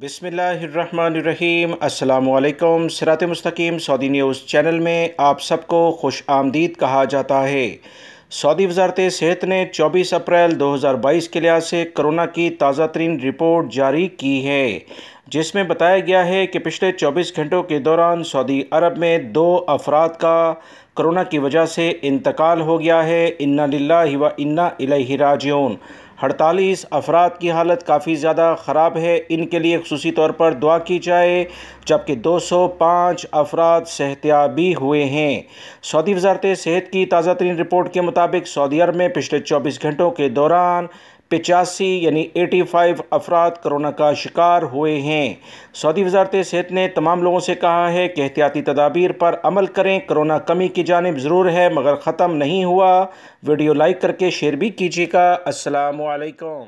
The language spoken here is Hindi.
बिसमीम अल्लाम सरात मस्तकीम सऊदी न्यूज़ चैनल में आप सबको खुश आमदीद कहा जाता है सऊदी वजारत सेहत ने 24 अप्रैल 2022 के लिहाज से कोरोना की ताज़ा तरीन रिपोर्ट जारी की है जिसमें बताया गया है कि पिछले 24 घंटों के दौरान सऊदी अरब में दो अफराद का कोरोना की वजह से इंतकाल हो गया है इन्ना लाही व इन्ना इलाही राजून अड़तालीस अफराद की हालत काफ़ी ज़्यादा ख़राब है इनके लिए खसूस तौर पर दुआ की जाए जबकि 205 अफराद सेहतियाबी हुए हैं सऊदी वजारत सेहत की ताज़ा तरीन रिपोर्ट के मुताबिक सऊदी अरब में पिछले चौबीस घंटों के दौरान पिचासी यानी 85 अफराद कोरोना का शिकार हुए हैं सऊदी वजारत सेहत ने तमाम लोगों से कहा है कि एहतियाती तदाबीर पर अमल करें कोरोना कमी की जानब ज़रूर है मगर ख़त्म नहीं हुआ वीडियो लाइक करके शेयर भी कीजिएगा असलकम